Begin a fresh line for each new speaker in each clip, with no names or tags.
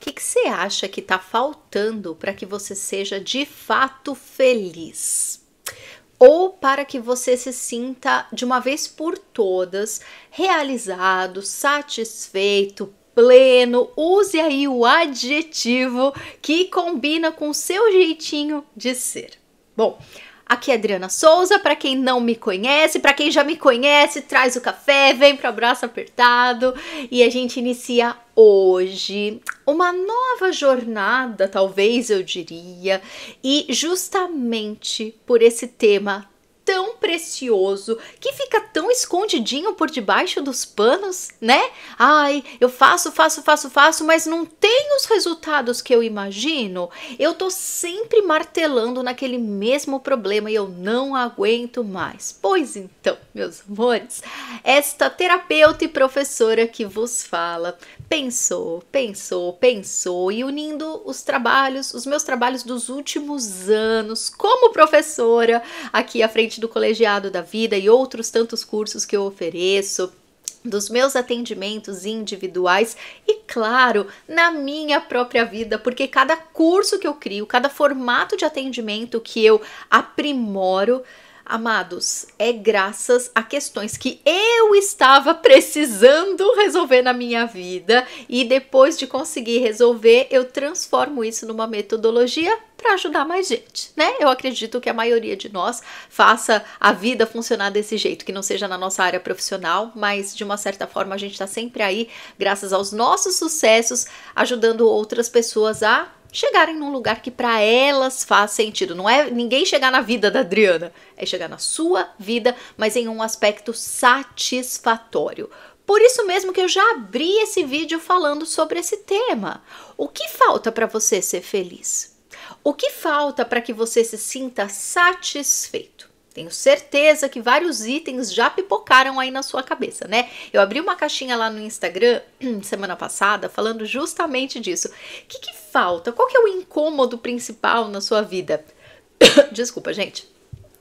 O que, você acha que está faltando para que você seja de fato feliz? Ou para que você se sinta de uma vez por todas realizado, satisfeito, pleno? Use aí o adjetivo que combina com o seu jeitinho de ser. Bom, Aqui é Adriana Souza, para quem não me conhece, para quem já me conhece, traz o café, vem para o abraço apertado e a gente inicia hoje uma nova jornada, talvez eu diria, e justamente por esse tema tão precioso que fica tão escondidinho por debaixo dos panos, né? Ai, eu faço, faço, faço, faço, mas não tem os resultados que eu imagino. Eu tô sempre martelando naquele mesmo problema e eu não aguento mais. Pois então, meus amores, esta terapeuta e professora que vos fala pensou, pensou, pensou e unindo os trabalhos, os meus trabalhos dos últimos anos como professora aqui à frente do Colegiado da Vida e outros tantos cursos que eu ofereço, dos meus atendimentos individuais e, claro, na minha própria vida, porque cada curso que eu crio, cada formato de atendimento que eu aprimoro, Amados, é graças a questões que eu estava precisando resolver na minha vida e depois de conseguir resolver, eu transformo isso numa metodologia para ajudar mais gente, né? Eu acredito que a maioria de nós faça a vida funcionar desse jeito, que não seja na nossa área profissional, mas de uma certa forma a gente está sempre aí, graças aos nossos sucessos, ajudando outras pessoas a chegarem num lugar que para elas faz sentido. Não é ninguém chegar na vida da Adriana, é chegar na sua vida, mas em um aspecto satisfatório. Por isso mesmo que eu já abri esse vídeo falando sobre esse tema. O que falta para você ser feliz? O que falta para que você se sinta satisfeito? Tenho certeza que vários itens já pipocaram aí na sua cabeça, né? Eu abri uma caixinha lá no Instagram semana passada falando justamente disso. O que, que falta? Qual que é o incômodo principal na sua vida? Desculpa, gente.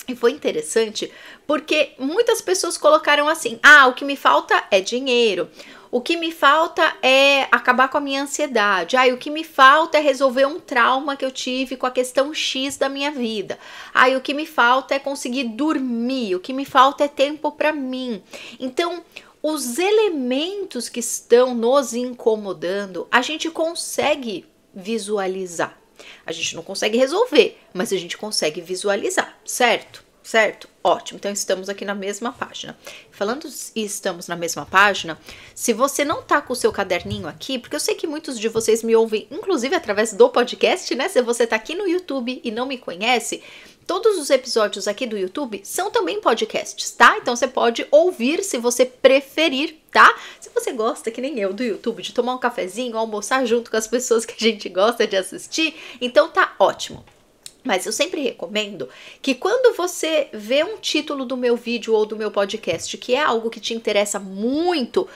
E foi interessante porque muitas pessoas colocaram assim: ah, o que me falta é dinheiro, o que me falta é acabar com a minha ansiedade. Ai, o que me falta é resolver um trauma que eu tive com a questão X da minha vida. Ai, o que me falta é conseguir dormir. O que me falta é tempo para mim. Então, os elementos que estão nos incomodando, a gente consegue visualizar. A gente não consegue resolver, mas a gente consegue visualizar, certo? certo? Ótimo, então estamos aqui na mesma página. Falando e estamos na mesma página, se você não tá com o seu caderninho aqui, porque eu sei que muitos de vocês me ouvem, inclusive através do podcast, né? Se você tá aqui no YouTube e não me conhece, todos os episódios aqui do YouTube são também podcasts, tá? Então você pode ouvir se você preferir, tá? Se você gosta, que nem eu, do YouTube, de tomar um cafezinho, almoçar junto com as pessoas que a gente gosta de assistir, então tá ótimo. Mas eu sempre recomendo que quando você vê um título do meu vídeo ou do meu podcast que é algo que te interessa muito,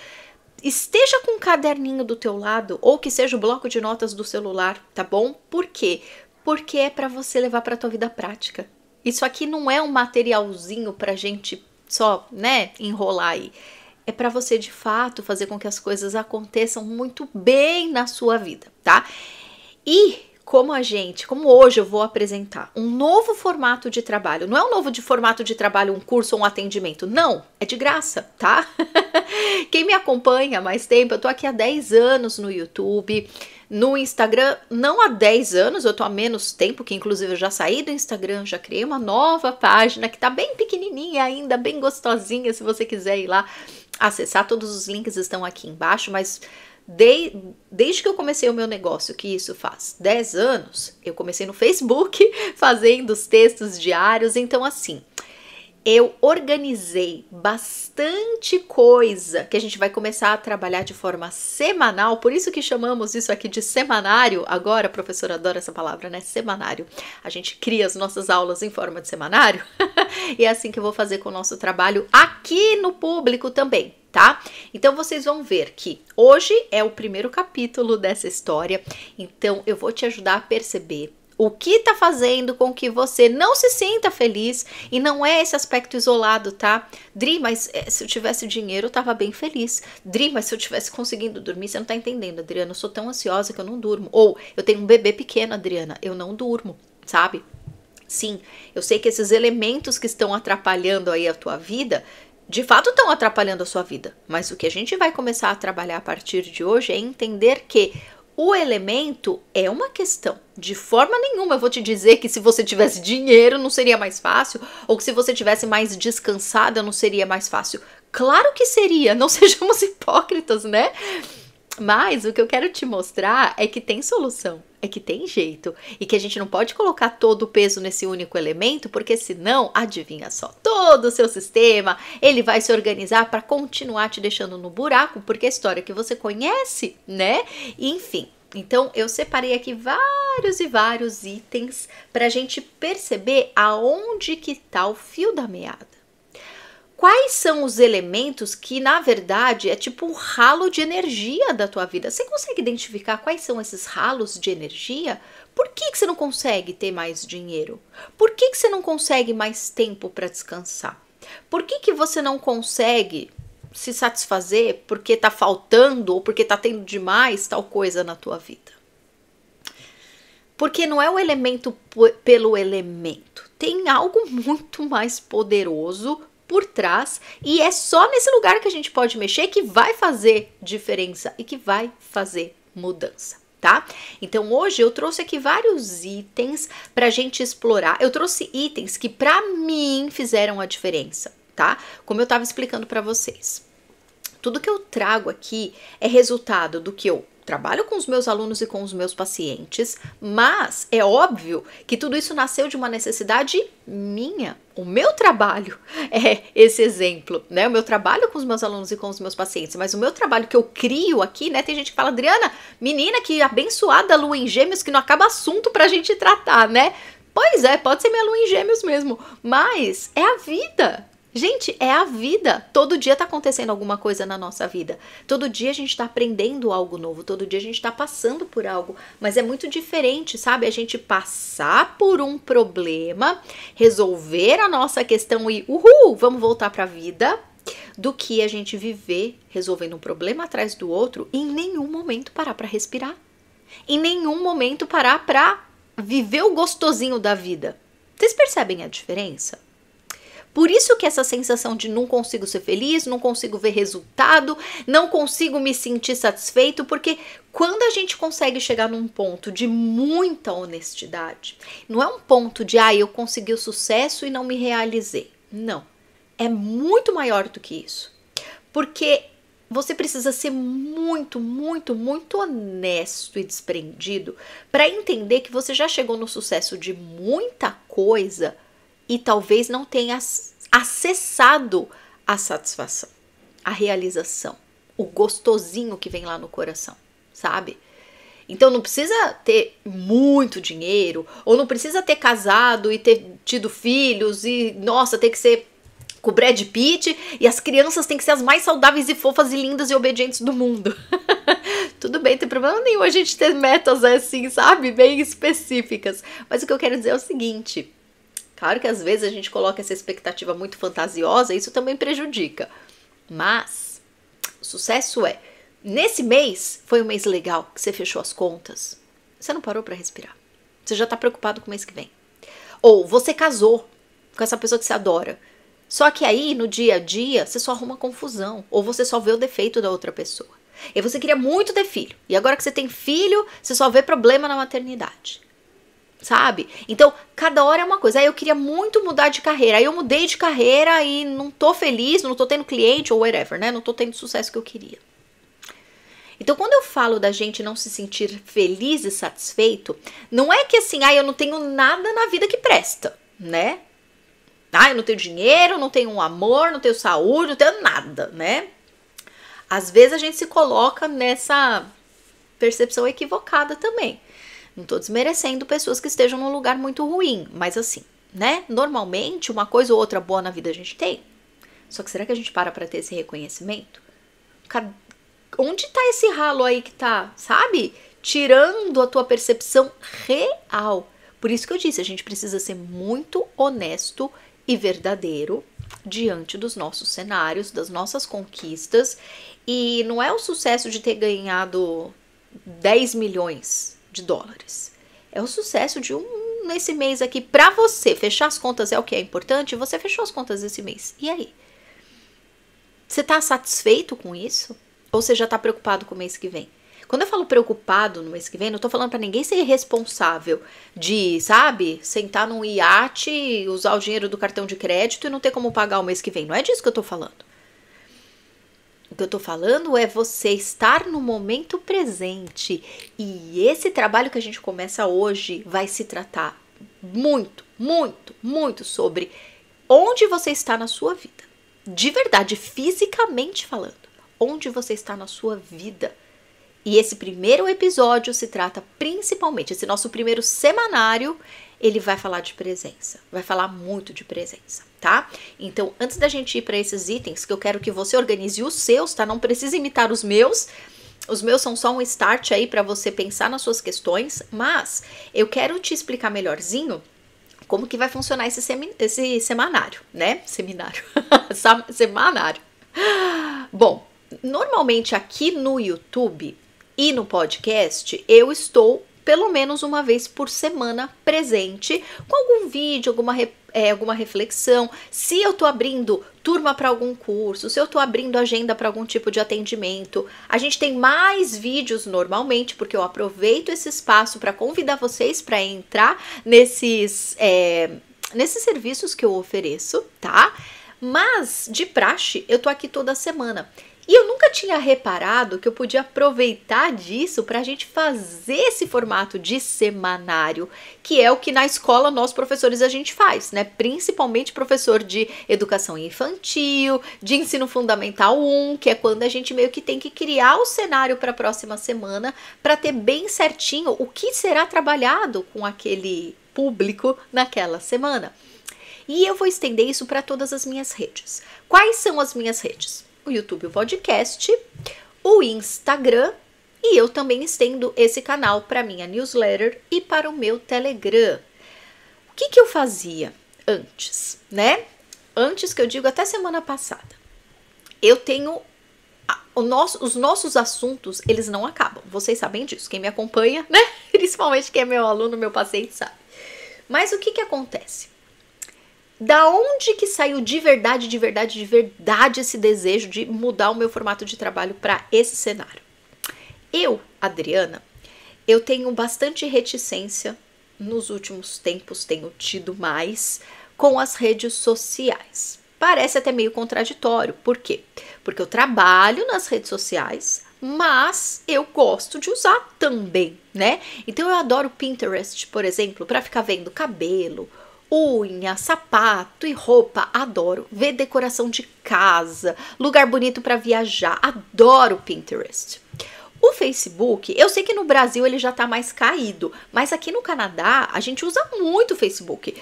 esteja com um caderninho do teu lado ou que seja o bloco de notas do celular, tá bom? Por quê? Porque é para você levar para tua vida prática. Isso aqui não é um materialzinho pra gente só, né, enrolar aí. É para você de fato fazer com que as coisas aconteçam muito bem na sua vida, tá? E como a gente, como hoje eu vou apresentar um novo formato de trabalho. Não é um novo de formato de trabalho, um curso ou um atendimento. Não, é de graça, tá? Quem me acompanha há mais tempo, eu tô aqui há 10 anos no YouTube, no Instagram, não há 10 anos, eu tô há menos tempo, que inclusive eu já saí do Instagram, já criei uma nova página que tá bem pequenininha ainda, bem gostosinha, se você quiser ir lá acessar, todos os links estão aqui embaixo, mas de, desde que eu comecei o meu negócio, que isso faz 10 anos, eu comecei no Facebook fazendo os textos diários, então assim, eu organizei bastante coisa que a gente vai começar a trabalhar de forma semanal, por isso que chamamos isso aqui de semanário. Agora, a professora adora essa palavra, né? Semanário. A gente cria as nossas aulas em forma de semanário e é assim que eu vou fazer com o nosso trabalho aqui no público também. Tá? Então vocês vão ver que hoje é o primeiro capítulo dessa história, então eu vou te ajudar a perceber o que está fazendo com que você não se sinta feliz e não é esse aspecto isolado, tá? Dri, mas eh, se eu tivesse dinheiro, eu tava bem feliz. Dri, mas se eu tivesse conseguindo dormir, você não tá entendendo, Adriana. Eu sou tão ansiosa que eu não durmo. Ou eu tenho um bebê pequeno, Adriana, eu não durmo, sabe? Sim, eu sei que esses elementos que estão atrapalhando aí a tua vida, de fato estão atrapalhando a sua vida. Mas o que a gente vai começar a trabalhar a partir de hoje é entender que o elemento é uma questão. De forma nenhuma eu vou te dizer que se você tivesse dinheiro não seria mais fácil, ou que se você tivesse mais descansada não seria mais fácil. Claro que seria, não sejamos hipócritas, né? Mas o que eu quero te mostrar é que tem solução, é que tem jeito e que a gente não pode colocar todo o peso nesse único elemento, porque senão, adivinha só, todo o seu sistema, ele vai se organizar para continuar te deixando no buraco, porque é história que você conhece, né? Enfim, então, eu separei aqui vários e vários itens para a gente perceber aonde que está o fio da meada quais são os elementos que, na verdade, é tipo um ralo de energia da tua vida. Você consegue identificar quais são esses ralos de energia? Por que, que você não consegue ter mais dinheiro? Por que, que você não consegue mais tempo para descansar? Por que, que você não consegue se satisfazer porque está faltando ou porque está tendo demais tal coisa na tua vida? Porque não é o elemento pelo elemento. Tem algo muito mais poderoso por trás e é só nesse lugar que a gente pode mexer que vai fazer diferença e que vai fazer mudança. Tá? Então hoje eu trouxe aqui vários itens para a gente explorar. Eu trouxe itens que para mim fizeram a diferença, tá? Como eu estava explicando para vocês. Tudo que eu trago aqui é resultado do que eu trabalho com os meus alunos e com os meus pacientes, mas é óbvio que tudo isso nasceu de uma necessidade minha. O meu trabalho é esse exemplo, né? O meu trabalho com os meus alunos e com os meus pacientes, mas o meu trabalho que eu crio aqui, né? Tem gente que fala, Adriana, menina que abençoada lua em gêmeos que não acaba assunto pra gente tratar, né? Pois é, pode ser minha lua em gêmeos mesmo, mas é a vida, Gente, é a vida. Todo dia tá acontecendo alguma coisa na nossa vida. Todo dia a gente tá aprendendo algo novo, todo dia a gente tá passando por algo, mas é muito diferente, sabe? A gente passar por um problema, resolver a nossa questão e uhul, vamos voltar para a vida, do que a gente viver resolvendo um problema atrás do outro e em nenhum momento parar para respirar. Em nenhum momento parar para viver o gostosinho da vida. Vocês percebem a diferença? Por isso que essa sensação de não consigo ser feliz, não consigo ver resultado, não consigo me sentir satisfeito, porque quando a gente consegue chegar num ponto de muita honestidade, não é um ponto de ah, eu consegui o sucesso e não me realizei. Não. É muito maior do que isso. Porque você precisa ser muito, muito, muito honesto e desprendido para entender que você já chegou no sucesso de muita coisa e talvez não tenha acessado a satisfação, a realização, o gostosinho que vem lá no coração, sabe? Então não precisa ter muito dinheiro, ou não precisa ter casado e ter tido filhos e nossa, tem que ser com o Brad Pitt e as crianças têm que ser as mais saudáveis e fofas e lindas e obedientes do mundo. Tudo bem, tem problema nenhum a gente ter metas assim, sabe? Bem específicas. Mas o que eu quero dizer é o seguinte: Claro que às vezes a gente coloca essa expectativa muito fantasiosa, isso também prejudica. Mas o sucesso é nesse mês foi um mês legal que você fechou as contas. Você não parou para respirar. Você já está preocupado com o mês que vem. Ou você casou com essa pessoa que você adora. Só que aí no dia a dia você só arruma confusão ou você só vê o defeito da outra pessoa. E você queria muito ter filho. E agora que você tem filho, você só vê problema na maternidade sabe? Então, cada hora é uma coisa. Aí eu queria muito mudar de carreira. Aí eu mudei de carreira e não tô feliz, não tô tendo cliente ou whatever, né? Não tô tendo o sucesso que eu queria. Então, quando eu falo da gente não se sentir feliz e satisfeito, não é que assim, ah, eu não tenho nada na vida que presta, né? Ah, eu não tenho dinheiro, não tenho amor, não tenho saúde, não tenho nada, né? Às vezes a gente se coloca nessa percepção equivocada também. Não tô desmerecendo pessoas que estejam num lugar muito ruim, mas assim, né? Normalmente, uma coisa ou outra boa na vida a gente tem. Só que será que a gente para pra ter esse reconhecimento? Onde tá esse ralo aí que tá, sabe? Tirando a tua percepção real. Por isso que eu disse, a gente precisa ser muito honesto e verdadeiro diante dos nossos cenários, das nossas conquistas. E não é o sucesso de ter ganhado 10 milhões de dólares. É o sucesso de um nesse mês aqui para você. Fechar as contas é o que é importante. Você fechou as contas esse mês. E aí? Você está satisfeito com isso? Ou você já está preocupado com o mês que vem? Quando eu falo preocupado no mês que vem, não estou falando para ninguém ser responsável de, sabe, sentar num iate, usar o dinheiro do cartão de crédito e não ter como pagar o mês que vem. Não é disso que eu estou falando. O que eu estou falando é você estar no momento presente. E esse trabalho que a gente começa hoje vai se tratar muito, muito, muito sobre onde você está na sua vida. De verdade, fisicamente falando. Onde você está na sua vida. E esse primeiro episódio se trata principalmente, esse nosso primeiro semanário ele vai falar de presença, vai falar muito de presença, tá? Então, antes da gente ir para esses itens, que eu quero que você organize os seus, tá? Não precisa imitar os meus. Os meus são só um start aí para você pensar nas suas questões, mas eu quero te explicar melhorzinho como que vai funcionar esse, esse semanário, né? Seminário. semanário. Bom, normalmente aqui no YouTube e no podcast eu estou pelo menos uma vez por semana presente, com algum vídeo, alguma, é, alguma reflexão. Se eu estou abrindo turma para algum curso, se eu estou abrindo agenda para algum tipo de atendimento, a gente tem mais vídeos normalmente, porque eu aproveito esse espaço para convidar vocês para entrar nesses, é, nesses serviços que eu ofereço, tá? Mas, de praxe, eu tô aqui toda semana. E eu nunca tinha reparado que eu podia aproveitar disso para a gente fazer esse formato de semanário, que é o que na escola nós professores a gente faz, né? Principalmente professor de educação infantil, de ensino fundamental 1, que é quando a gente meio que tem que criar o cenário para a próxima semana para ter bem certinho o que será trabalhado com aquele público naquela semana. E eu vou estender isso para todas as minhas redes. Quais são as minhas redes? o YouTube o Podcast, o Instagram e eu também estendo esse canal para minha newsletter e para o meu Telegram. O que, que eu fazia antes, né? Antes que eu digo até semana passada. Eu tenho nosso, os nossos assuntos, eles não acabam. Vocês sabem disso. Quem me acompanha, né? Principalmente quem é meu aluno, meu paciente, sabe. Mas o que que acontece? da onde que saiu de verdade, de verdade, de verdade esse desejo de mudar o meu formato de trabalho para esse cenário? Eu, Adriana, eu tenho bastante reticência nos últimos tempos, tenho tido mais com as redes sociais. Parece até meio contraditório, por quê? Porque eu trabalho nas redes sociais, mas eu gosto de usar também, né? Então eu adoro Pinterest, por exemplo, para ficar vendo cabelo, unha, sapato e roupa, adoro. Ver decoração de casa, lugar bonito para viajar, adoro Pinterest. O Facebook, eu sei que no Brasil ele já tá mais caído, mas aqui no Canadá a gente usa muito o Facebook.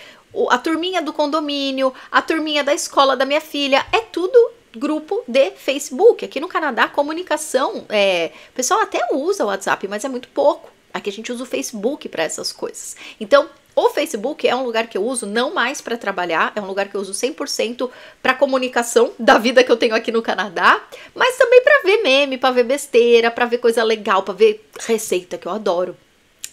A turminha do condomínio, a turminha da escola da minha filha, é tudo grupo de Facebook. Aqui no Canadá, comunicação, é, o pessoal até usa o WhatsApp, mas é muito pouco. Aqui a gente usa o Facebook para essas coisas. Então, o Facebook é um lugar que eu uso não mais para trabalhar, é um lugar que eu uso 100% para comunicação da vida que eu tenho aqui no Canadá, mas também para ver meme, para ver besteira, para ver coisa legal, para ver receita que eu adoro.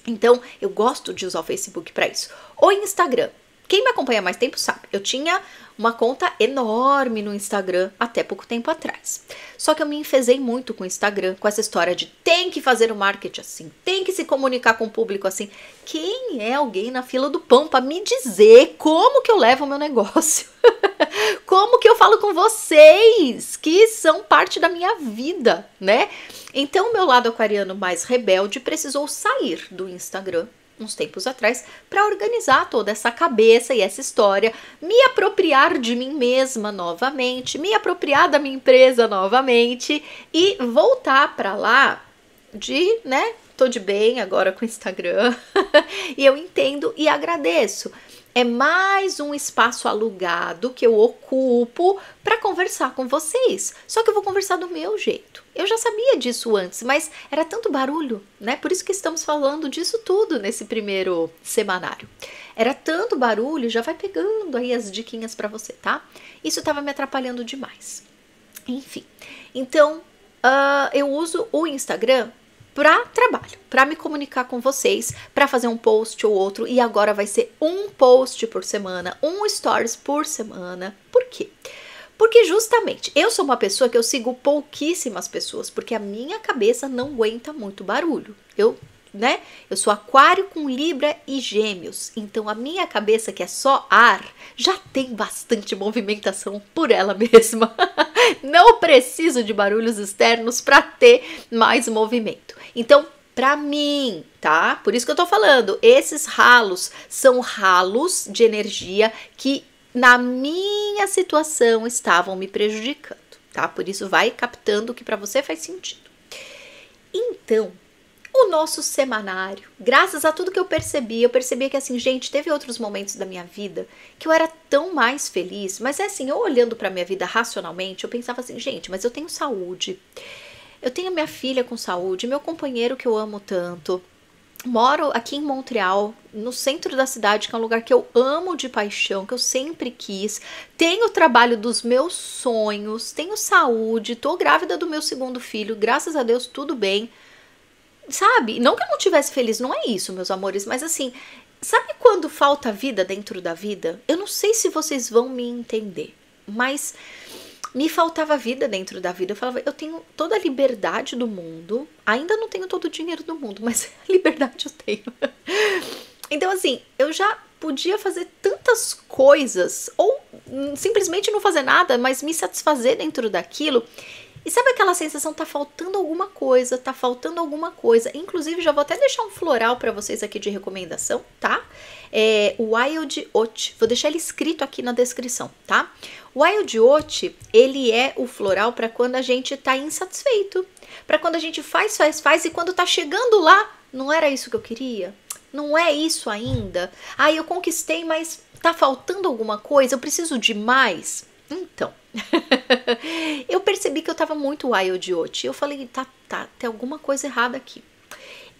Então, eu gosto de usar o Facebook para isso. O Instagram quem me acompanha há mais tempo sabe, eu tinha uma conta enorme no Instagram até pouco tempo atrás. Só que eu me enfesei muito com o Instagram, com essa história de tem que fazer o um marketing assim, tem que se comunicar com o público assim. Quem é alguém na fila do pão para me dizer como que eu levo o meu negócio? como que eu falo com vocês que são parte da minha vida, né? Então, meu lado aquariano mais rebelde precisou sair do Instagram uns tempos atrás, para organizar toda essa cabeça e essa história, me apropriar de mim mesma novamente, me apropriar da minha empresa novamente e voltar para lá de, né? Tô de bem agora com o Instagram. e eu entendo e agradeço. É mais um espaço alugado que eu ocupo para conversar com vocês. Só que eu vou conversar do meu jeito. Eu já sabia disso antes, mas era tanto barulho, né? Por isso que estamos falando disso tudo nesse primeiro semanário. Era tanto barulho, já vai pegando aí as diquinhas para você, tá? Isso estava me atrapalhando demais. Enfim, então uh, eu uso o Instagram para trabalho, para me comunicar com vocês, para fazer um post ou outro e agora vai ser um post por semana, um stories por semana. Por quê? Porque justamente eu sou uma pessoa que eu sigo pouquíssimas pessoas, porque a minha cabeça não aguenta muito barulho. Eu, né? Eu sou aquário com Libra e Gêmeos, então a minha cabeça que é só ar já tem bastante movimentação por ela mesma. não preciso de barulhos externos para ter mais movimento. Então, para mim, tá? Por isso que eu tô falando, esses ralos são ralos de energia que na minha situação estavam me prejudicando, tá? Por isso vai captando o que para você faz sentido. Então, o nosso semanário, graças a tudo que eu percebi, eu percebi que assim, gente, teve outros momentos da minha vida que eu era tão mais feliz, mas é assim, eu olhando para minha vida racionalmente, eu pensava assim, gente, mas eu tenho saúde eu tenho minha filha com saúde, meu companheiro que eu amo tanto. Moro aqui em Montreal, no centro da cidade, que é um lugar que eu amo de paixão, que eu sempre quis. Tenho o trabalho dos meus sonhos, tenho saúde, tô grávida do meu segundo filho, graças a Deus tudo bem. Sabe? Não que eu não tivesse feliz, não é isso, meus amores, mas assim, sabe quando falta vida dentro da vida? Eu não sei se vocês vão me entender, mas me faltava vida dentro da vida. Eu falava, eu tenho toda a liberdade do mundo, ainda não tenho todo o dinheiro do mundo, mas a liberdade eu tenho. então, assim, eu já podia fazer tantas coisas, ou simplesmente não fazer nada, mas me satisfazer dentro daquilo. E sabe aquela sensação tá faltando alguma coisa, tá faltando alguma coisa. Inclusive já vou até deixar um floral para vocês aqui de recomendação, tá? é, Wild Oat. Vou deixar ele escrito aqui na descrição, tá? Wild Oat, ele é o floral para quando a gente está insatisfeito, para quando a gente faz, faz, faz e quando está chegando lá, não era isso que eu queria. Não é isso ainda. Ah, eu conquistei, mas tá faltando alguma coisa, eu preciso de mais. Então, eu percebi que eu estava muito wild oat. Eu falei, tá, tá, tem alguma coisa errada aqui.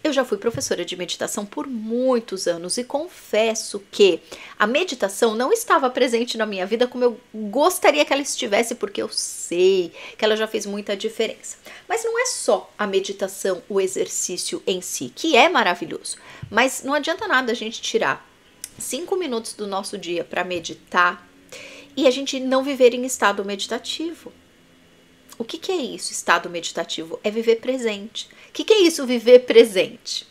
Eu já fui professora de meditação por muitos anos e confesso que a meditação não estava presente na minha vida como eu gostaria que ela estivesse, porque eu sei que ela já fez muita diferença. Mas não é só a meditação, o exercício em si, que é maravilhoso, mas não adianta nada a gente tirar cinco minutos do nosso dia para meditar e a gente não viver em estado meditativo. O que, que é isso, estado meditativo? É viver presente. O que, que é isso, viver presente?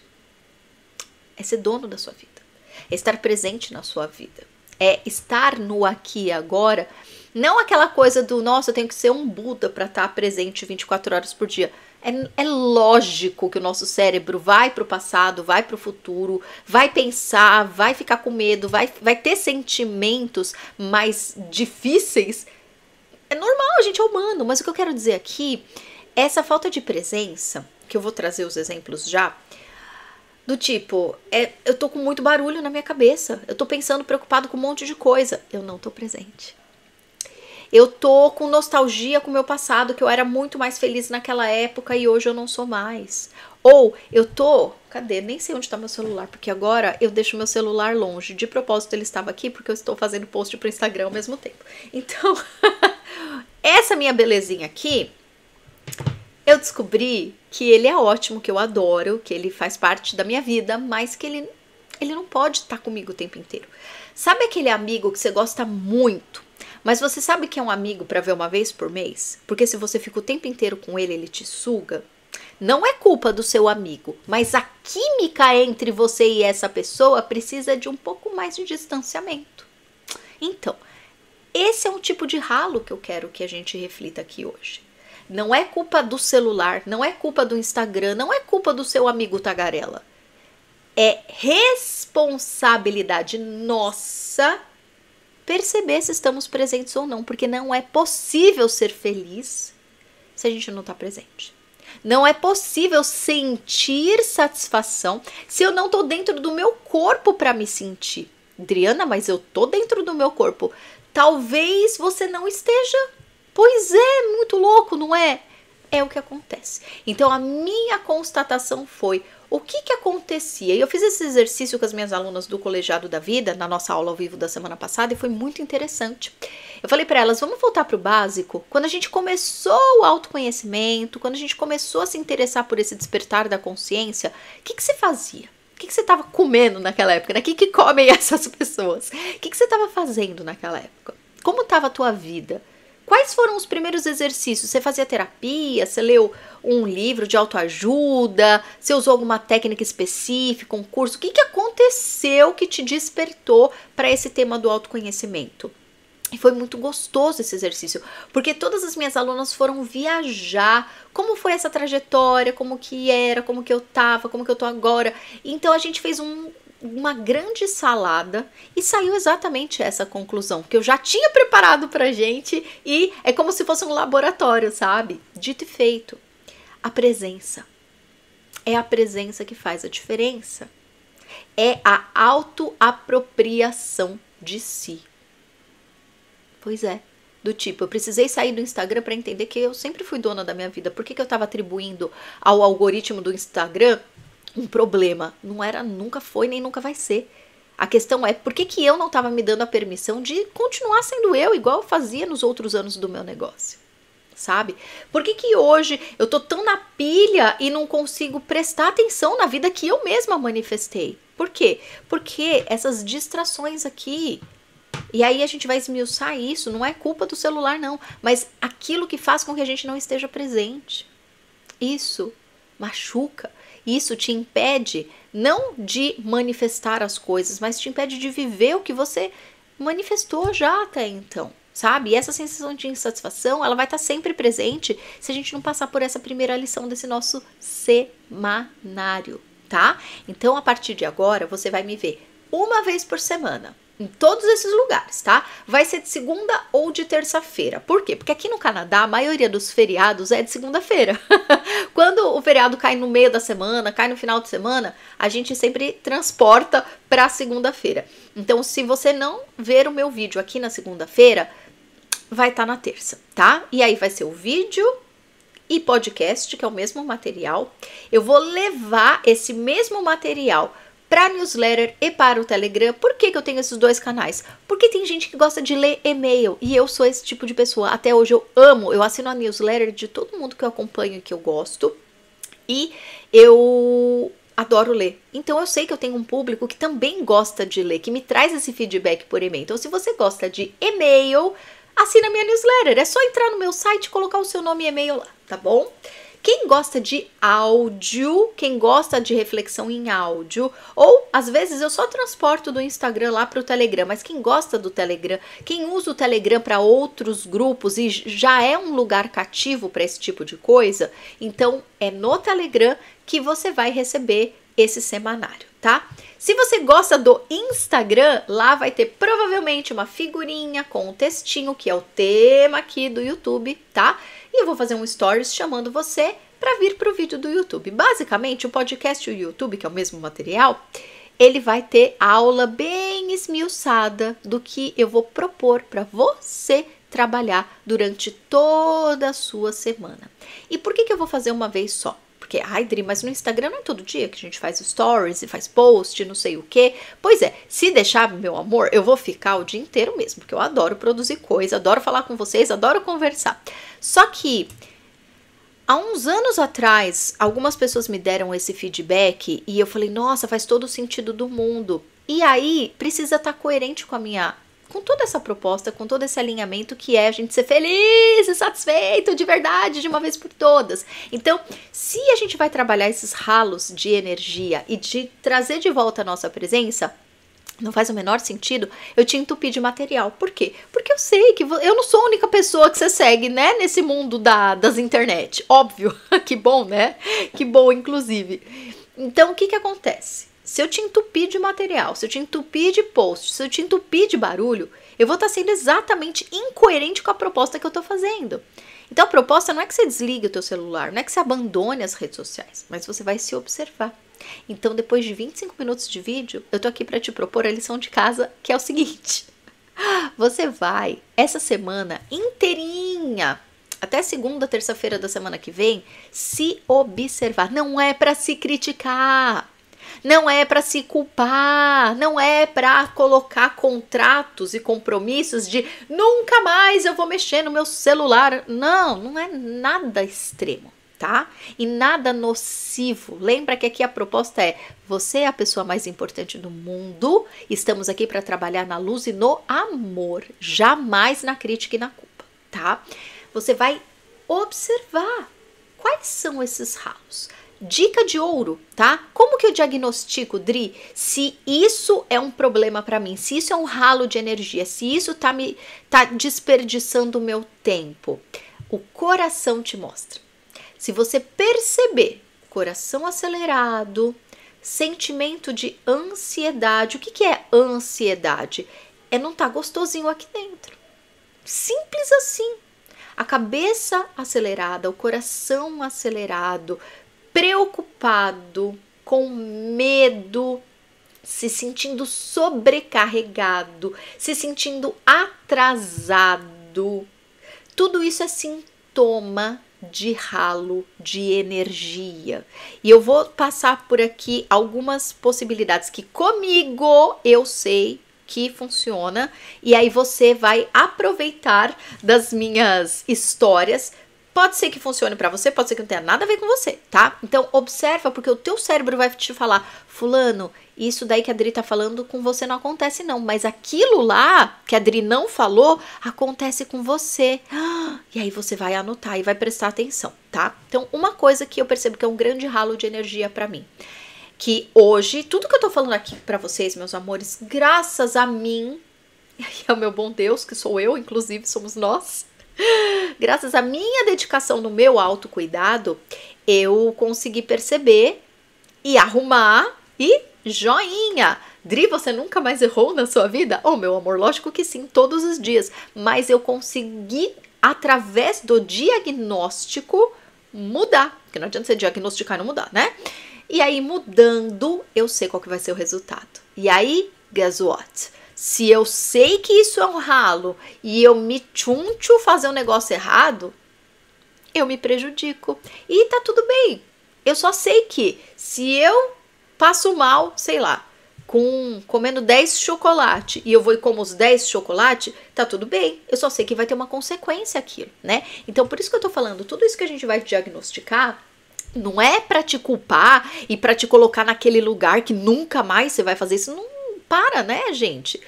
É ser dono da sua vida, é estar presente na sua vida, é estar no aqui e agora. Não aquela coisa do, nossa, eu tenho que ser um Buda para estar tá presente 24 horas por dia. É, é, lógico que o nosso cérebro vai para o passado, vai para o futuro, vai pensar, vai ficar com medo, vai, vai ter sentimentos mais difíceis é normal, a gente é humano, mas o que eu quero dizer aqui, essa falta de presença, que eu vou trazer os exemplos já, do tipo, é, eu tô com muito barulho na minha cabeça, eu tô pensando preocupado com um monte de coisa, eu não tô presente. Eu tô com nostalgia com o meu passado, que eu era muito mais feliz naquela época e hoje eu não sou mais. Ou eu tô, cadê? Nem sei onde tá meu celular, porque agora eu deixo meu celular longe. De propósito, ele estava aqui porque eu estou fazendo post pro Instagram ao mesmo tempo. Então, Essa minha belezinha aqui, eu descobri que ele é ótimo, que eu adoro, que ele faz parte da minha vida, mas que ele, ele não pode estar tá comigo o tempo inteiro. Sabe aquele amigo que você gosta muito, mas você sabe que é um amigo para ver uma vez por mês? Porque se você fica o tempo inteiro com ele, ele te suga. Não é culpa do seu amigo, mas a química entre você e essa pessoa precisa de um pouco mais de distanciamento. Então, esse é um tipo de ralo que eu quero que a gente reflita aqui hoje. Não é culpa do celular, não é culpa do Instagram, não é culpa do seu amigo tagarela. É responsabilidade nossa perceber se estamos presentes ou não, porque não é possível ser feliz se a gente não está presente. Não é possível sentir satisfação se eu não estou dentro do meu corpo para me sentir. Adriana, mas eu estou dentro do meu corpo. Talvez você não esteja. Pois é, muito louco, não é? É o que acontece. Então a minha constatação foi o que que acontecia? Eu fiz esse exercício com as minhas alunas do Colegiado da Vida na nossa aula ao vivo da semana passada e foi muito interessante. Eu falei para elas, vamos voltar para o básico. Quando a gente começou o autoconhecimento, quando a gente começou a se interessar por esse despertar da consciência, o que que se fazia? O que, que você estava comendo naquela época? Né? O que, que comem essas pessoas? O que, que você estava fazendo naquela época? Como estava a tua vida? Quais foram os primeiros exercícios? Você fazia terapia? Você leu um livro de autoajuda? Você usou alguma técnica específica, um curso? O que, que aconteceu que te despertou para esse tema do autoconhecimento? E foi muito gostoso esse exercício, porque todas as minhas alunas foram viajar, como foi essa trajetória, como que era, como que eu tava, como que eu tô agora. Então a gente fez um, uma grande salada e saiu exatamente essa conclusão que eu já tinha preparado pra gente e é como se fosse um laboratório, sabe? Dito e feito. A presença. É a presença que faz a diferença. É a autoapropriação de si Pois é. Do tipo, eu precisei sair do Instagram para entender que eu sempre fui dona da minha vida. Por que, que eu estava atribuindo ao algoritmo do Instagram um problema? Não era, nunca foi, nem nunca vai ser. A questão é por que, que eu não estava me dando a permissão de continuar sendo eu, igual eu fazia nos outros anos do meu negócio. Sabe? Por que, que hoje eu tô tão na pilha e não consigo prestar atenção na vida que eu mesma manifestei? Por quê? Porque essas distrações aqui e aí a gente vai esmiuçar isso, não é culpa do celular, não, mas aquilo que faz com que a gente não esteja presente. Isso machuca, isso te impede não de manifestar as coisas, mas te impede de viver o que você manifestou já até então sabe? E essa sensação de insatisfação, ela vai estar sempre presente se a gente não passar por essa primeira lição desse nosso semanário, tá? Então, a partir de agora, você vai me ver uma vez por semana em todos esses lugares, tá? Vai ser de segunda ou de terça-feira. Por quê? Porque aqui no Canadá a maioria dos feriados é de segunda-feira. Quando o feriado cai no meio da semana, cai no final de semana, a gente sempre transporta para segunda-feira. Então, se você não ver o meu vídeo aqui na segunda-feira, vai estar tá na terça, tá? E aí vai ser o vídeo e podcast, que é o mesmo material. Eu vou levar esse mesmo material para newsletter e para o Telegram. Por que, que eu tenho esses dois canais? Porque tem gente que gosta de ler e-mail e eu sou esse tipo de pessoa. Até hoje eu amo, eu assino a newsletter de todo mundo que eu acompanho e que eu gosto. E eu adoro ler. Então eu sei que eu tenho um público que também gosta de ler, que me traz esse feedback por e-mail. Então se você gosta de e-mail, assina minha newsletter. É só entrar no meu site, colocar o seu nome e e-mail lá, tá bom? Quem gosta de áudio, quem gosta de reflexão em áudio, ou às vezes eu só transporto do Instagram lá para o Telegram, mas quem gosta do Telegram, quem usa o Telegram para outros grupos e já é um lugar cativo para esse tipo de coisa, então é no Telegram que você vai receber esse semanário, tá? Se você gosta do Instagram, lá vai ter provavelmente uma figurinha com um textinho, que é o tema aqui do YouTube, tá? e eu vou fazer um stories chamando você para vir para o vídeo do YouTube. Basicamente, o podcast e o YouTube, que é o mesmo material, ele vai ter aula bem esmiuçada do que eu vou propor para você trabalhar durante toda a sua semana. E por que, que eu vou fazer uma vez só? Porque, ai, Dri, mas no Instagram não é todo dia que a gente faz stories e faz post, não sei o quê. Pois é, se deixar, meu amor, eu vou ficar o dia inteiro mesmo, porque eu adoro produzir coisa, adoro falar com vocês, adoro conversar. Só que há uns anos atrás, algumas pessoas me deram esse feedback e eu falei: "Nossa, faz todo o sentido do mundo". E aí precisa estar tá coerente com a minha com toda essa proposta, com todo esse alinhamento que é a gente ser feliz e satisfeito de verdade, de uma vez por todas. Então, se a gente vai trabalhar esses ralos de energia e de trazer de volta a nossa presença, não faz o menor sentido eu te entupir de material. Por quê? Porque eu sei que eu não sou a única pessoa que você segue, né? Nesse mundo da, das internet. Óbvio. que bom, né? Que bom, inclusive. Então, o que, que acontece? Se eu te entupir de material, se eu te entupir de posts, se eu te entupir de barulho, eu vou estar tá sendo exatamente incoerente com a proposta que eu estou fazendo. Então, a proposta não é que você desligue o teu celular, não é que você abandone as redes sociais, mas você vai se observar. Então, depois de 25 minutos de vídeo, eu tô aqui para te propor a lição de casa, que é o seguinte: você vai essa semana inteirinha até segunda, terça-feira da semana que vem, se observar. Não é para se criticar. Não é para se culpar, não é para colocar contratos e compromissos de nunca mais eu vou mexer no meu celular. Não, não é nada extremo tá? E nada nocivo. Lembra que aqui a proposta é: você é a pessoa mais importante do mundo. Estamos aqui para trabalhar na luz e no amor, jamais na crítica e na culpa, tá? Você vai observar quais são esses ralos. Dica de ouro, tá? Como que eu diagnostico, Dri, se isso é um problema para mim, se isso é um ralo de energia, se isso tá me tá desperdiçando o meu tempo? O coração te mostra. Se você perceber coração acelerado, sentimento de ansiedade, o que, que é ansiedade? É não estar tá gostosinho aqui dentro. Simples assim. A cabeça acelerada, o coração acelerado, preocupado, com medo, se sentindo sobrecarregado, se sentindo atrasado. Tudo isso é sintoma de ralo de energia. E eu vou passar por aqui algumas possibilidades que comigo eu sei que funciona e aí você vai aproveitar das minhas histórias. Pode ser que funcione para você, pode ser que não tenha nada a ver com você, tá? Então observa porque o teu cérebro vai te falar, fulano, isso daí que a Adri tá falando com você não acontece não, mas aquilo lá que a Adri não falou acontece com você. Ah, e aí você vai anotar e vai prestar atenção, tá? Então, uma coisa que eu percebo que é um grande ralo de energia para mim, que hoje, tudo que eu tô falando aqui para vocês, meus amores, graças a mim, e ao meu bom Deus, que sou eu, inclusive somos nós, graças à minha dedicação no meu autocuidado, eu consegui perceber e arrumar e joinha. Dri, você nunca mais errou na sua vida? Oh, meu amor, lógico que sim, todos os dias. Mas eu consegui através do diagnóstico, mudar. Porque não adianta você diagnosticar e não mudar, né? E aí, mudando, eu sei qual que vai ser o resultado. E aí, guess what? Se eu sei que isso é um ralo e eu me chuncho fazer um negócio errado, eu me prejudico. E tá tudo bem. Eu só sei que se eu passo mal, sei lá, com comendo 10 chocolate e eu vou e como os 10 chocolate, tá tudo bem. Eu só sei que vai ter uma consequência aquilo, né? Então por isso que eu tô falando, tudo isso que a gente vai diagnosticar não é para te culpar e para te colocar naquele lugar que nunca mais você vai fazer isso, não para, né, gente?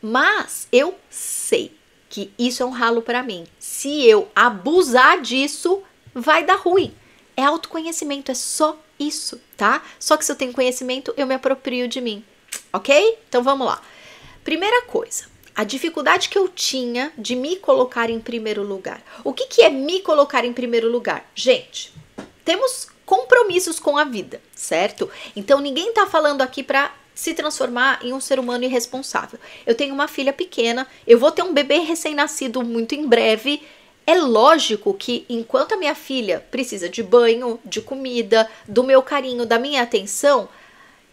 Mas eu sei que isso é um ralo para mim. Se eu abusar disso, vai dar ruim. É autoconhecimento, é só isso, tá? Só que se eu tenho conhecimento, eu me aproprio de mim ok? Então vamos lá. Primeira coisa, a dificuldade que eu tinha de me colocar em primeiro lugar. O que, que é me colocar em primeiro lugar? Gente, temos compromissos com a vida, certo? Então ninguém tá falando aqui pra se transformar em um ser humano irresponsável. Eu tenho uma filha pequena, eu vou ter um bebê recém-nascido muito em breve. É lógico que enquanto a minha filha precisa de banho, de comida, do meu carinho, da minha atenção,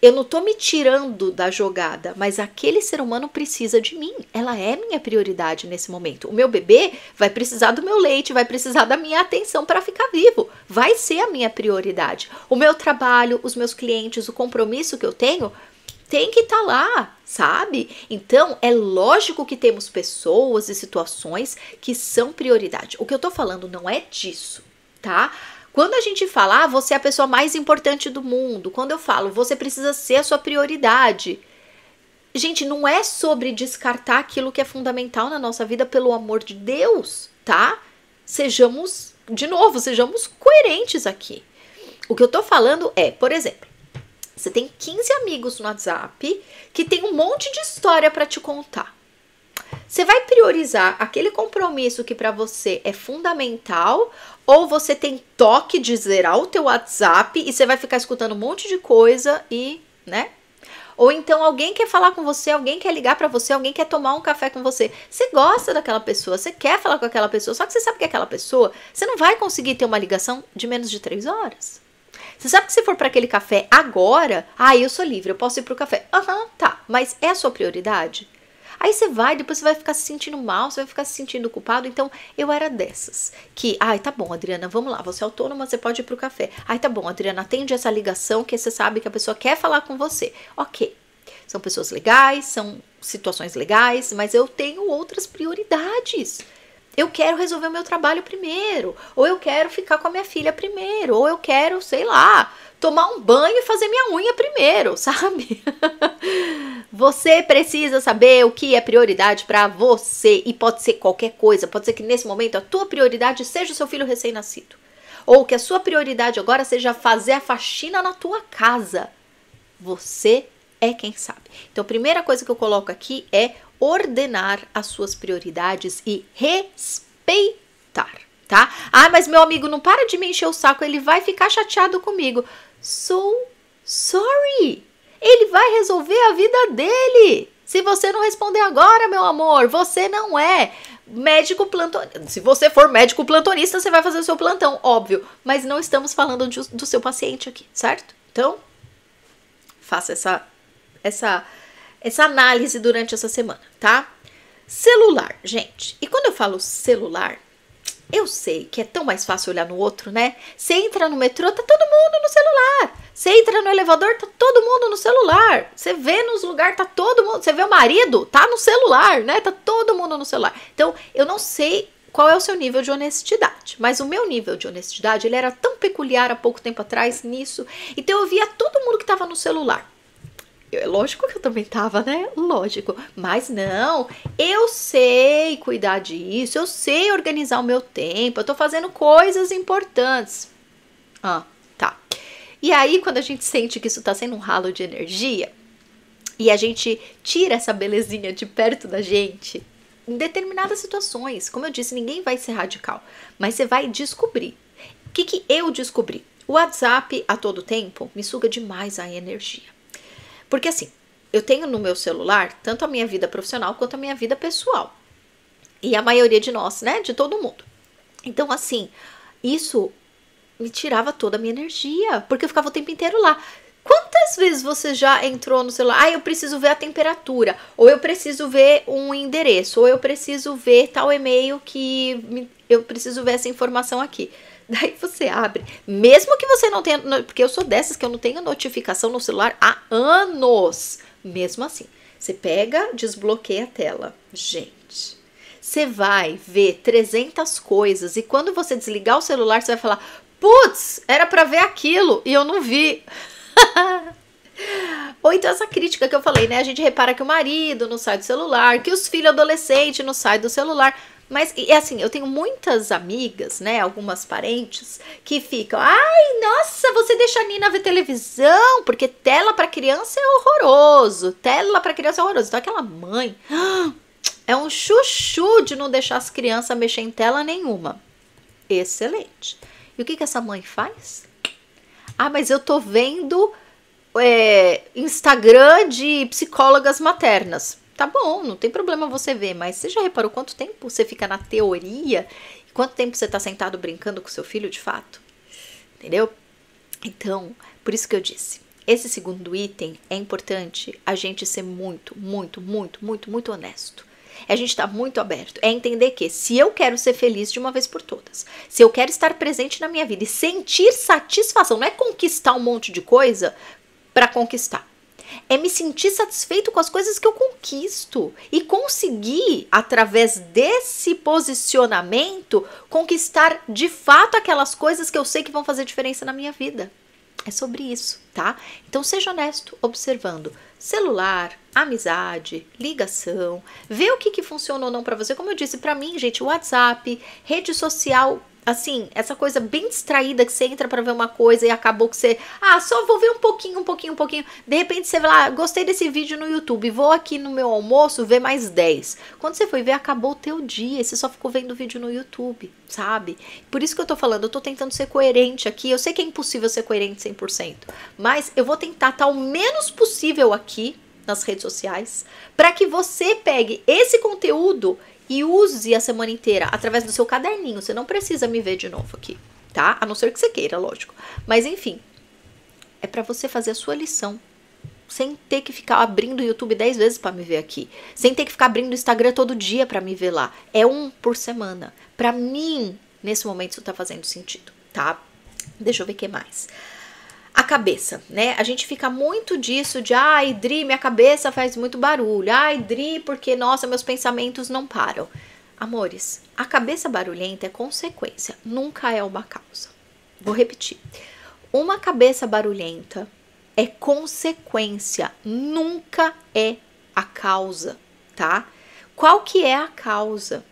eu não estou me tirando da jogada, mas aquele ser humano precisa de mim. Ela é minha prioridade nesse momento. O meu bebê vai precisar do meu leite, vai precisar da minha atenção para ficar vivo. Vai ser a minha prioridade. O meu trabalho, os meus clientes, o compromisso que eu tenho tem que estar tá lá, sabe? Então, é lógico que temos pessoas e situações que são prioridade. O que eu tô falando não é disso, tá? Quando a gente fala, ah, você é a pessoa mais importante do mundo, quando eu falo, você precisa ser a sua prioridade. Gente, não é sobre descartar aquilo que é fundamental na nossa vida, pelo amor de Deus, tá? Sejamos, de novo, sejamos coerentes aqui. O que eu tô falando é, por exemplo, você tem 15 amigos no WhatsApp que tem um monte de história para te contar. Você vai priorizar aquele compromisso que para você é fundamental ou você tem toque de zerar o teu WhatsApp e você vai ficar escutando um monte de coisa e, né? Ou então alguém quer falar com você, alguém quer ligar para você, alguém quer tomar um café com você. Você gosta daquela pessoa, você quer falar com aquela pessoa, só que você sabe que aquela pessoa, você não vai conseguir ter uma ligação de menos de três horas. Você sabe que se for para aquele café agora, ah, eu sou livre, eu posso ir pro café. Aham, uhum, tá, mas é a sua prioridade? Aí você vai, depois você vai ficar se sentindo mal, você vai ficar se sentindo culpado. Então, eu era dessas. Que, ai, tá bom, Adriana, vamos lá, você é autônoma, você pode ir pro café. Ai, tá bom, Adriana, atende essa ligação que você sabe que a pessoa quer falar com você. Ok. São pessoas legais, são situações legais, mas eu tenho outras prioridades. Eu quero resolver o meu trabalho primeiro, ou eu quero ficar com a minha filha primeiro, ou eu quero, sei lá, tomar um banho e fazer minha unha primeiro, sabe? você precisa saber o que é prioridade para você e pode ser qualquer coisa, pode ser que nesse momento a tua prioridade seja o seu filho recém-nascido. Ou que a sua prioridade agora seja fazer a faxina na tua casa. Você é quem sabe. Então, a primeira coisa que eu coloco aqui é ordenar as suas prioridades e respeitar, tá? Ah, mas meu amigo não para de me encher o saco, ele vai ficar chateado comigo so sorry. Ele vai resolver a vida dele. Se você não responder agora, meu amor, você não é médico plantonista. Se você for médico plantonista, você vai fazer o seu plantão, óbvio. Mas não estamos falando de, do seu paciente aqui, certo? Então, faça essa, essa, essa análise durante essa semana, tá? Celular, gente. E quando eu falo celular, eu sei que é tão mais fácil olhar no outro, né? Você entra no metrô, tá todo mundo no celular. Você entra no elevador, tá todo mundo no celular. Você vê nos lugares, tá todo mundo. Você vê o marido, tá no celular, né? Tá todo mundo no celular. Então, eu não sei qual é o seu nível de honestidade. Mas o meu nível de honestidade, ele era tão peculiar há pouco tempo atrás nisso. Então eu via todo mundo que estava no celular. Lógico que eu também tava, né? Lógico. Mas não, eu sei cuidar disso, eu sei organizar o meu tempo, eu tô fazendo coisas importantes. Ah, tá. E aí, quando a gente sente que isso tá sendo um ralo de energia, e a gente tira essa belezinha de perto da gente, em determinadas situações, como eu disse, ninguém vai ser radical, mas você vai descobrir. O que, que eu descobri? O WhatsApp a todo tempo me suga demais a energia. Porque assim, eu tenho no meu celular tanto a minha vida profissional quanto a minha vida pessoal. E a maioria de nós, né? De todo mundo. Então, assim, isso me tirava toda a minha energia, porque eu ficava o tempo inteiro lá. Quantas vezes você já entrou no celular? Ah, eu preciso ver a temperatura, ou eu preciso ver um endereço, ou eu preciso ver tal e-mail que eu preciso ver essa informação aqui. Daí você abre, mesmo que você não tenha, porque eu sou dessas que eu não tenho notificação no celular há anos. Mesmo assim, você pega, desbloqueia a tela. Gente, você vai ver 300 coisas e quando você desligar o celular, você vai falar: "Putz, era para ver aquilo e eu não vi". Ou então essa crítica que eu falei, né? A gente repara que o marido não sai do celular, que os filhos adolescentes não saem do celular. Mas, e assim, eu tenho muitas amigas, né? Algumas parentes que ficam. Ai, nossa, você deixa a Nina ver televisão, porque tela para criança é horroroso. Tela para criança é horroroso. Então, aquela mãe. É um chuchu de não deixar as crianças mexer em tela nenhuma. Excelente. E o que, que essa mãe faz? Ah, mas eu tô vendo é, Instagram de psicólogas maternas tá bom, não tem problema você ver, mas você já reparou quanto tempo você fica na teoria e quanto tempo você tá sentado brincando com seu filho de fato? Entendeu? Então, por isso que eu disse. Esse segundo item é importante a gente ser muito, muito, muito, muito, muito honesto. É a gente estar tá muito aberto. É entender que se eu quero ser feliz de uma vez por todas, se eu quero estar presente na minha vida e sentir satisfação, não é conquistar um monte de coisa para conquistar é me sentir satisfeito com as coisas que eu conquisto e conseguir, através desse posicionamento, conquistar de fato aquelas coisas que eu sei que vão fazer diferença na minha vida. É sobre isso, tá? Então seja honesto, observando celular, amizade, ligação, vê o que, que funcionou ou não para você. Como eu disse, para mim, gente, WhatsApp, rede social assim, essa coisa bem distraída que você entra para ver uma coisa e acabou que você, ah, só vou ver um pouquinho, um pouquinho, um pouquinho. De repente você vai lá, gostei desse vídeo no YouTube, vou aqui no meu almoço ver mais 10. Quando você foi ver, acabou o teu dia, e você só ficou vendo vídeo no YouTube, sabe? Por isso que eu tô falando, eu tô tentando ser coerente aqui. Eu sei que é impossível ser coerente 100%, mas eu vou tentar estar tá o menos possível aqui nas redes sociais, para que você pegue esse conteúdo e use a semana inteira através do seu caderninho. Você não precisa me ver de novo aqui, tá? A não ser que você queira, lógico. Mas enfim, é para você fazer a sua lição sem ter que ficar abrindo o YouTube 10 vezes para me ver aqui, sem ter que ficar abrindo o Instagram todo dia para me ver lá. É um por semana. Para mim, nesse momento isso tá fazendo sentido, tá? Deixa eu ver o que mais a cabeça, né? A gente fica muito disso de ai, Dri, minha cabeça faz muito barulho. Ai, Dri, porque nossa, meus pensamentos não param. Amores, a cabeça barulhenta é consequência, nunca é uma causa. Vou repetir. Uma cabeça barulhenta é consequência, nunca é a causa, tá? Qual que é a causa?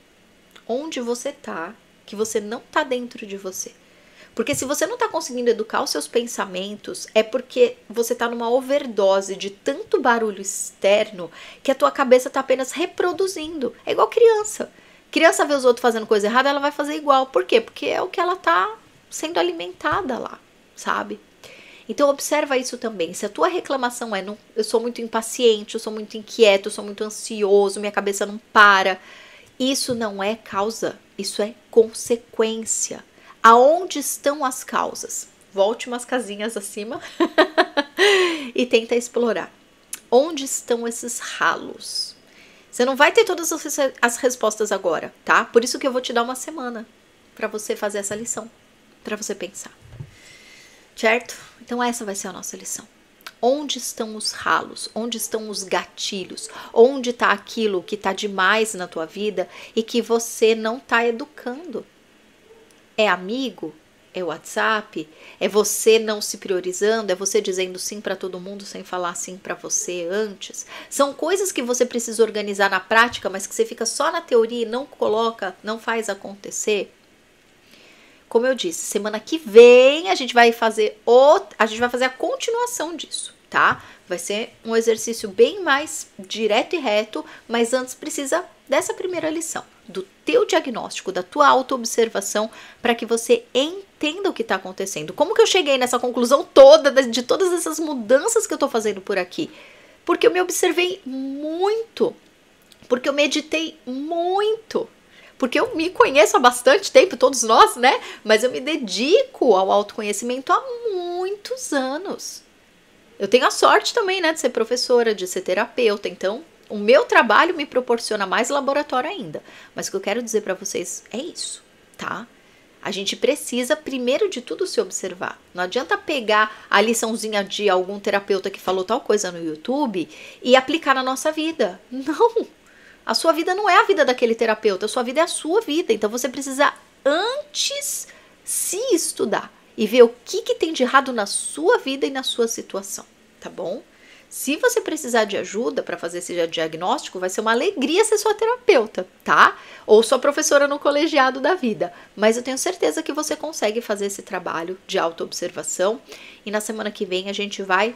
Onde você tá que você não tá dentro de você? Porque se você não está conseguindo educar os seus pensamentos, é porque você está numa overdose de tanto barulho externo que a tua cabeça está apenas reproduzindo. É igual criança. Criança vê os outros fazendo coisa errada, ela vai fazer igual. Por quê? Porque é o que ela está sendo alimentada lá, sabe? Então observa isso também. Se a tua reclamação é não, eu sou muito impaciente, eu sou muito inquieto, eu sou muito ansioso, minha cabeça não para, isso não é causa, isso é consequência. Aonde estão as causas? Volte umas casinhas acima e tenta explorar. Onde estão esses ralos? Você não vai ter todas as respostas agora, tá? Por isso que eu vou te dar uma semana para você fazer essa lição, para você pensar. Certo? Então essa vai ser a nossa lição. Onde estão os ralos? Onde estão os gatilhos? Onde está aquilo que está demais na tua vida e que você não está educando? É amigo? É WhatsApp? É você não se priorizando? É você dizendo sim para todo mundo sem falar sim para você antes? São coisas que você precisa organizar na prática, mas que você fica só na teoria e não coloca, não faz acontecer. Como eu disse, semana que vem a gente vai fazer a gente vai fazer a continuação disso, tá? Vai ser um exercício bem mais direto e reto, mas antes precisa dessa primeira lição, do teu diagnóstico, da tua autoobservação, para que você entenda o que está acontecendo. Como que eu cheguei nessa conclusão toda de todas essas mudanças que eu estou fazendo por aqui? Porque eu me observei muito, porque eu meditei muito, porque eu me conheço há bastante tempo, todos nós, né? Mas eu me dedico ao autoconhecimento há muitos anos. Eu tenho a sorte também, né, de ser professora, de ser terapeuta, então o meu trabalho me proporciona mais laboratório ainda. Mas o que eu quero dizer para vocês é isso, tá? A gente precisa, primeiro de tudo, se observar. Não adianta pegar a liçãozinha de algum terapeuta que falou tal coisa no YouTube e aplicar na nossa vida. Não! A sua vida não é a vida daquele terapeuta, a sua vida é a sua vida. Então você precisa antes se estudar e ver o que, que tem de errado na sua vida e na sua situação, tá bom? Se você precisar de ajuda para fazer esse diagnóstico, vai ser uma alegria ser sua terapeuta, tá? Ou sua professora no colegiado da vida. Mas eu tenho certeza que você consegue fazer esse trabalho de autoobservação e na semana que vem a gente vai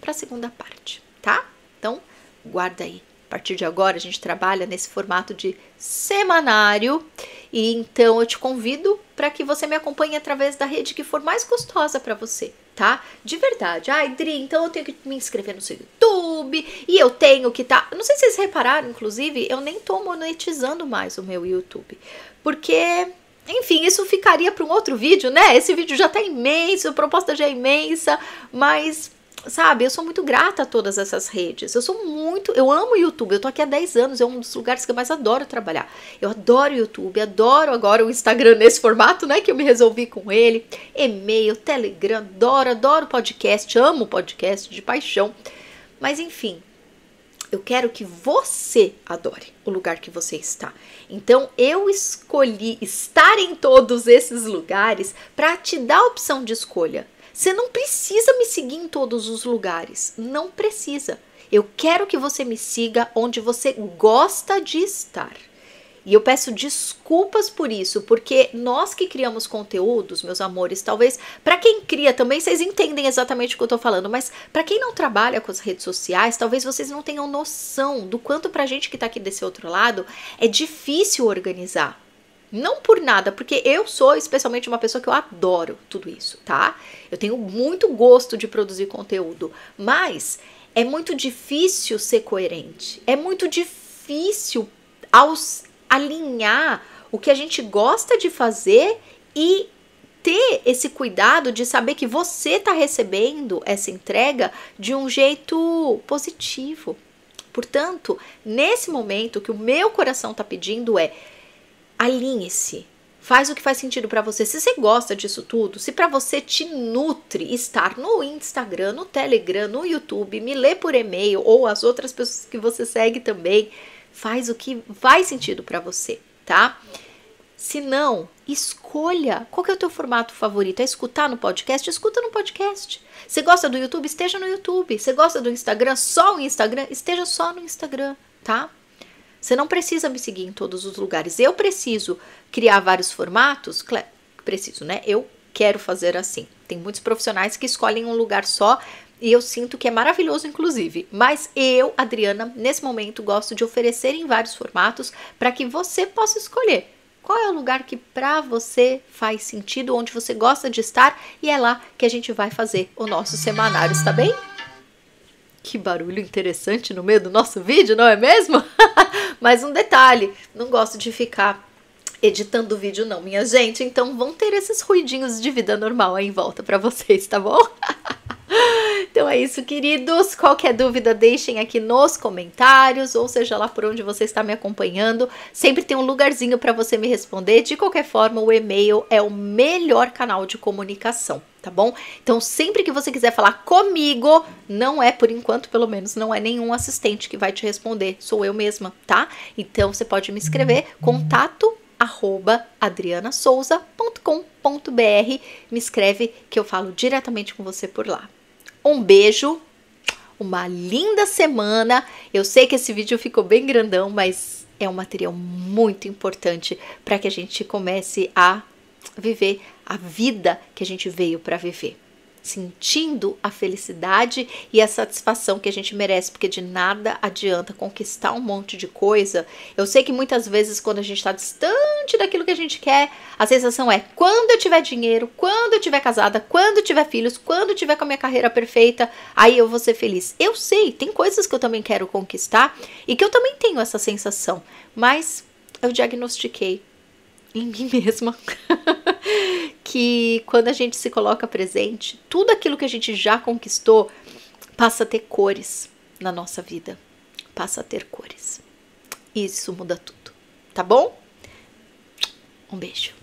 para a segunda parte, tá? Então, guarda aí. A partir de agora a gente trabalha nesse formato de semanário e então eu te convido para que você me acompanhe através da rede que for mais gostosa para você tá? De verdade. Ai, Dri, então eu tenho que me inscrever no seu YouTube e eu tenho que tá. Não sei se vocês repararam, inclusive, eu nem tô monetizando mais o meu YouTube. Porque enfim, isso ficaria para um outro vídeo, né? Esse vídeo já tá imenso, a proposta já é imensa, mas sabe, eu sou muito grata a todas essas redes. Eu sou muito, eu amo o YouTube. Eu tô aqui há 10 anos, é um dos lugares que eu mais adoro trabalhar. Eu adoro o YouTube, adoro agora o Instagram nesse formato, né, que eu me resolvi com ele. E-mail, Telegram, adoro, adoro podcast, amo podcast de paixão. Mas enfim, eu quero que você adore o lugar que você está. Então eu escolhi estar em todos esses lugares para te dar a opção de escolha você não precisa me seguir em todos os lugares. Não precisa. Eu quero que você me siga onde você gosta de estar. E eu peço desculpas por isso, porque nós que criamos conteúdos, meus amores, talvez para quem cria também vocês entendem exatamente o que eu tô falando, mas para quem não trabalha com as redes sociais, talvez vocês não tenham noção do quanto pra gente que tá aqui desse outro lado é difícil organizar. Não por nada, porque eu sou especialmente uma pessoa que eu adoro tudo isso, tá? Eu tenho muito gosto de produzir conteúdo, mas é muito difícil ser coerente. É muito difícil aos, alinhar o que a gente gosta de fazer e ter esse cuidado de saber que você está recebendo essa entrega de um jeito positivo. Portanto, nesse momento, o que o meu coração está pedindo é alinhe-se. Faz o que faz sentido para você. Se você gosta disso tudo, se para você te nutre estar no Instagram, no Telegram, no YouTube, me lê por e-mail ou as outras pessoas que você segue também, faz o que faz sentido para você, tá? Se não, escolha qual é o teu formato favorito. É escutar no podcast? Escuta no podcast. Você gosta do YouTube? Esteja no YouTube. Você gosta do Instagram? Só o Instagram? Esteja só no Instagram, tá? Você não precisa me seguir em todos os lugares. Eu preciso criar vários formatos? Preciso, né? Eu quero fazer assim. Tem muitos profissionais que escolhem um lugar só e eu sinto que é maravilhoso, inclusive. Mas eu, Adriana, nesse momento gosto de oferecer em vários formatos para que você possa escolher qual é o lugar que para você faz sentido, onde você gosta de estar e é lá que a gente vai fazer o nosso semanário, está bem? Que barulho interessante no meio do nosso vídeo, não é mesmo? Mas um detalhe, não gosto de ficar editando o vídeo não, minha gente. Então vão ter esses ruidinhos de vida normal aí em volta para vocês, tá bom? Então é isso, queridos. Qualquer dúvida, deixem aqui nos comentários, ou seja lá por onde você está me acompanhando. Sempre tem um lugarzinho para você me responder. De qualquer forma, o e-mail é o melhor canal de comunicação, tá bom? Então, sempre que você quiser falar comigo, não é por enquanto, pelo menos, não é nenhum assistente que vai te responder, sou eu mesma, tá? Então, você pode me escrever contato adrianasouza.com.br. Me escreve que eu falo diretamente com você por lá. Um beijo, uma linda semana. Eu sei que esse vídeo ficou bem grandão, mas é um material muito importante para que a gente comece a viver a vida que a gente veio para viver sentindo a felicidade e a satisfação que a gente merece, porque de nada adianta conquistar um monte de coisa. Eu sei que muitas vezes, quando a gente está distante daquilo que a gente quer, a sensação é: quando eu tiver dinheiro, quando eu tiver casada, quando eu tiver filhos, quando eu tiver com a minha carreira perfeita, aí eu vou ser feliz. Eu sei, tem coisas que eu também quero conquistar e que eu também tenho essa sensação, mas eu diagnostiquei em mim mesma, que quando a gente se coloca presente, tudo aquilo que a gente já conquistou passa a ter cores na nossa vida. Passa a ter cores. Isso muda tudo, tá bom? Um beijo.